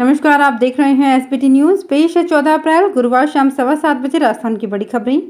नमस्कार आप देख रहे हैं एसबीटी न्यूज़ पेश है चौदह अप्रैल गुरुवार शाम सवा सात बजे राजस्थान की बड़ी खबरें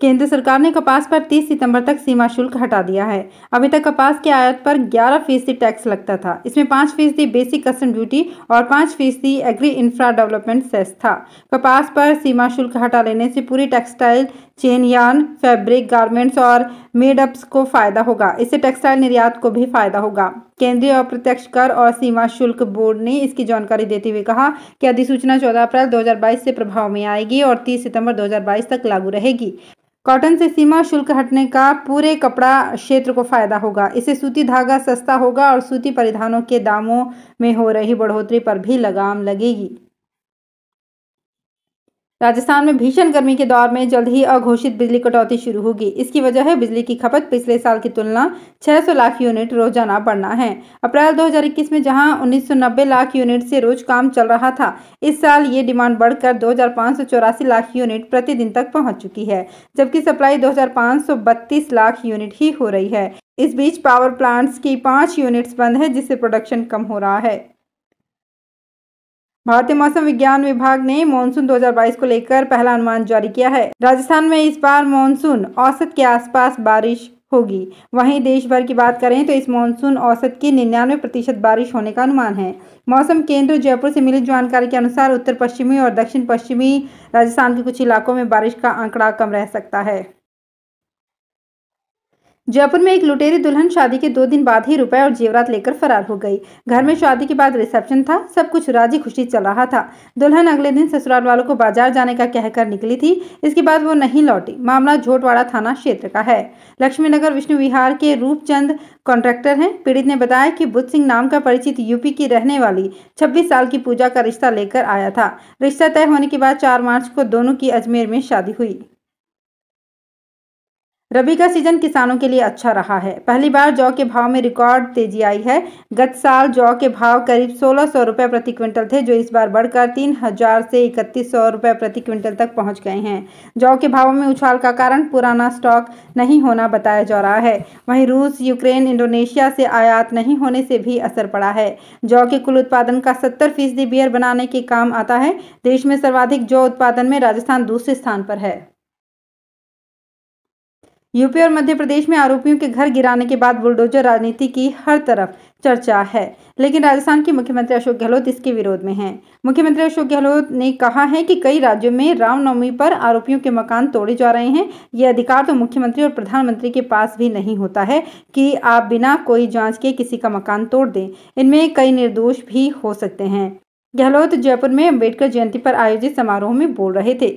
केंद्र सरकार ने कपास पर 30 सितंबर तक सीमा शुल्क हटा दिया है अभी तक कपास के आयात पर 11 फीसदी टैक्स लगता था इसमें 5 फीसदी बेसिक कस्टम ड्यूटी और 5 फीसदी एग्री इंफ्रा डेवलपमेंट सेस था कपास पर सीमा शुल्क हटा लेने से पूरी टेक्सटाइल चेन यान फैब्रिक गारमेंट्स और मेडअप्स को फ़ायदा होगा इससे टेक्सटाइल निर्यात को भी फ़ायदा होगा केंद्रीय अप्रत्यक्ष कर और सीमा शुल्क बोर्ड ने इसकी जानकारी देते हुए कहा कि अधिसूचना 14 अप्रैल 2022 से प्रभाव में आएगी और 30 सितंबर 2022 तक लागू रहेगी कॉटन से सीमा शुल्क हटने का पूरे कपड़ा क्षेत्र को फायदा होगा इससे सूती धागा सस्ता होगा और सूती परिधानों के दामों में हो रही बढ़ोतरी पर भी लगाम लगेगी राजस्थान में भीषण गर्मी के दौर में जल्द ही अघोषित बिजली कटौती शुरू होगी इसकी वजह है बिजली की खपत पिछले साल की तुलना 600 लाख यूनिट रोजाना बढ़ना है अप्रैल 2021 में जहां 1990 लाख यूनिट से रोज काम चल रहा था इस साल ये डिमांड बढ़कर दो लाख यूनिट प्रतिदिन तक पहुँच चुकी है जबकि सप्लाई दो लाख यूनिट ही हो रही है इस बीच पावर प्लांट्स की पाँच यूनिट्स बंद है जिससे प्रोडक्शन कम हो रहा है भारतीय मौसम विज्ञान विभाग ने मानसून 2022 को लेकर पहला अनुमान जारी किया है राजस्थान में इस बार मानसून औसत के आसपास बारिश होगी वहीं देश भर की बात करें तो इस मानसून औसत की निन्यानवे प्रतिशत बारिश होने का अनुमान है मौसम केंद्र जयपुर से मिली जानकारी के अनुसार उत्तर पश्चिमी और दक्षिण पश्चिमी राजस्थान के कुछ इलाकों में बारिश का आंकड़ा कम रह सकता है जयपुर में एक लुटेरी दुल्हन शादी के दो दिन बाद ही रुपए और जेवरात लेकर फरार हो गई घर में शादी के बाद रिसेप्शन था सब कुछ राजी खुशी चल रहा था दुल्हन अगले दिन ससुराल वालों को बाजार जाने का कहकर निकली थी इसके बाद वो नहीं लौटी मामला झोटवाड़ा थाना क्षेत्र का है लक्ष्मी नगर विष्णु विहार के रूपचंद कॉन्ट्रैक्टर है पीड़ित ने बताया की बुद्ध सिंह नाम का परिचित यूपी की रहने वाली छब्बीस साल की पूजा का रिश्ता लेकर आया था रिश्ता तय होने के बाद चार मार्च को दोनों की अजमेर में शादी हुई रबी का सीजन किसानों के लिए अच्छा रहा है पहली बार जौ के भाव में रिकॉर्ड तेजी आई है गत साल जौ के भाव करीब सोलह सौ रुपये प्रति क्विंटल थे जो इस बार बढ़कर तीन हजार से इकतीस सौ रुपये प्रति क्विंटल तक पहुंच गए हैं जौ के भावों में उछाल का कारण पुराना स्टॉक नहीं होना बताया जा रहा है वहीं रूस यूक्रेन इंडोनेशिया से आयात नहीं होने से भी असर पड़ा है जौ के कुल उत्पादन का सत्तर फीसदी बियर बनाने के काम आता है देश में सर्वाधिक जौ उत्पादन में राजस्थान दूसरे स्थान पर है यूपी और मध्य प्रदेश में आरोपियों के घर गिराने के बाद बुलडोजर राजनीति की हर तरफ चर्चा है लेकिन राजस्थान के मुख्यमंत्री अशोक गहलोत इसके विरोध में हैं मुख्यमंत्री अशोक गहलोत ने कहा है कि कई राज्यों में रामनवमी पर आरोपियों के मकान तोड़े जा रहे हैं ये अधिकार तो मुख्यमंत्री और प्रधानमंत्री के पास भी नहीं होता है कि आप बिना कोई जाँच के किसी का मकान तोड़ दें इनमें कई निर्दोष भी हो सकते हैं गहलोत जयपुर में अम्बेडकर जयंती पर आयोजित समारोह में बोल रहे थे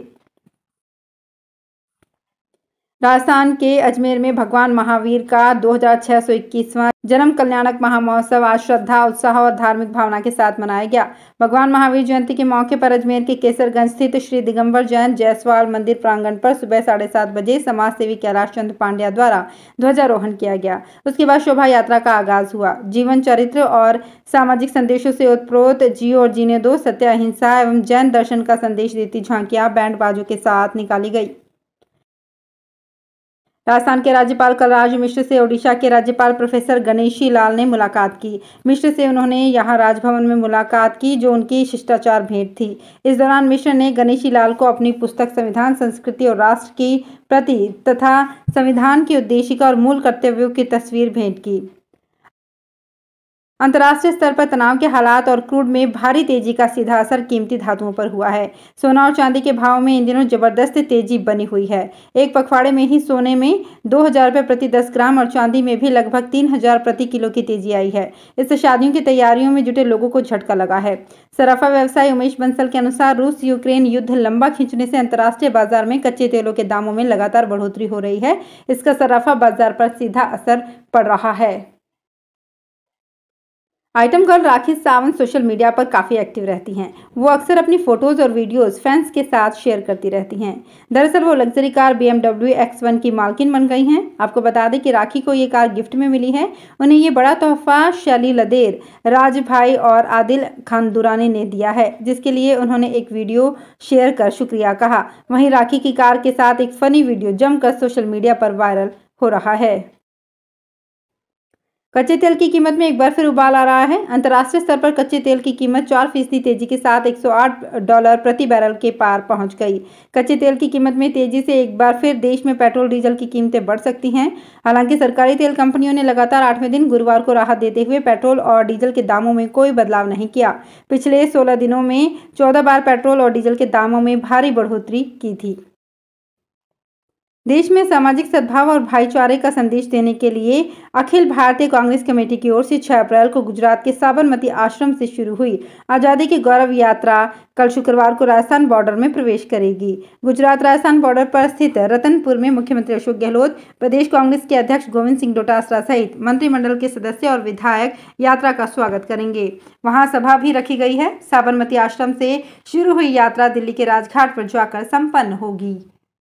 राजस्थान के अजमेर में भगवान महावीर का दो इक्कीसवा जन्म कल्याणक महामहोत्सव आज श्रद्धा उत्साह और धार्मिक भावना के साथ मनाया गया भगवान महावीर जयंती के मौके पर अजमेर के केसरगंज स्थित श्री दिगंबर जैन जयसवाल मंदिर प्रांगण पर सुबह साढ़े सात बजे समाज सेवी कैलाश चंद्र पांड्या द्वारा ध्वजारोहण किया गया उसके बाद शोभा यात्रा का आगाज हुआ जीवन चरित्र और सामाजिक संदेशों से उत्प्रोत जियो और जीने दो सत्य अहिंसा एवं जैन दर्शन का संदेश देती झांकिया बैंड बाजों के साथ निकाली गई राजस्थान के राज्यपाल कलराज मिश्र से ओडिशा के राज्यपाल प्रोफेसर गणेशी लाल ने मुलाकात की मिश्र से उन्होंने यहां राजभवन में मुलाकात की जो उनकी शिष्टाचार भेंट थी इस दौरान मिश्र ने गणेशी लाल को अपनी पुस्तक संविधान संस्कृति और राष्ट्र की प्रति तथा संविधान की उद्देशिका और मूल कर्तव्यों की तस्वीर भेंट की अंतर्राष्ट्रीय स्तर पर तनाव के हालात और क्रूड में भारी तेजी का सीधा असर कीमती धातुओं पर हुआ है सोना और चांदी के भाव में इन दिनों जबरदस्त तेजी बनी हुई है एक पखवाड़े में ही सोने में दो हजार रुपये प्रति दस ग्राम और चांदी में भी लगभग तीन हजार प्रति किलो की तेजी आई है इससे शादियों की तैयारियों में जुटे लोगों को झटका लगा है सराफा व्यवसायी उमेश बंसल के अनुसार रूस यूक्रेन युद्ध लंबा खींचने से अंतर्राष्ट्रीय बाजार में कच्चे तेलों के दामों में लगातार बढ़ोतरी हो रही है इसका सराफा बाजार पर सीधा असर पड़ रहा है item girl Rakhi Sawant social media पर काफ़ी एक्टिव रहती हैं वो अक्सर अपनी फ़ोटोज़ और वीडियोस फैंस के साथ शेयर करती रहती हैं दरअसल वो लग्जरी कार बी एम की मालकिन बन गई हैं आपको बता दें कि राखी को ये कार गिफ्ट में मिली है उन्हें ये बड़ा तोहफा शैली लदेर राज भाई और आदिल खान दुरानी ने दिया है जिसके लिए उन्होंने एक वीडियो शेयर कर शुक्रिया कहा वहीं राखी की कार के साथ एक फ़नी वीडियो जमकर सोशल मीडिया पर वायरल हो रहा है कच्चे तेल की कीमत में एक बार फिर उबाल आ रहा है अंतर्राष्ट्रीय स्तर पर कच्चे तेल की कीमत चार फीसदी तेजी के साथ 108 डॉलर प्रति बैरल के पार पहुंच गई कच्चे तेल की कीमत में तेजी से एक बार फिर देश में पेट्रोल डीजल की कीमतें बढ़ सकती हैं हालांकि सरकारी तेल कंपनियों ने लगातार आठवें दिन गुरुवार को राहत देते हुए पेट्रोल और डीजल के दामों में कोई बदलाव नहीं किया पिछले सोलह दिनों में चौदह बार पेट्रोल और डीजल के दामों में भारी बढ़ोतरी की थी देश में सामाजिक सद्भाव और भाईचारे का संदेश देने के लिए अखिल भारतीय कांग्रेस कमेटी की ओर से 6 अप्रैल को गुजरात के साबरमती आश्रम से शुरू हुई आज़ादी की गौरव यात्रा कल शुक्रवार को राजस्थान बॉर्डर में प्रवेश करेगी गुजरात राजस्थान बॉर्डर पर स्थित रतनपुर में मुख्यमंत्री अशोक गहलोत प्रदेश कांग्रेस के अध्यक्ष गोविंद सिंह डोटासरा सहित मंत्रिमंडल के सदस्य और विधायक यात्रा का स्वागत करेंगे वहाँ सभा भी रखी गई है साबरमती आश्रम से शुरू हुई यात्रा दिल्ली के राजघाट पर जाकर सम्पन्न होगी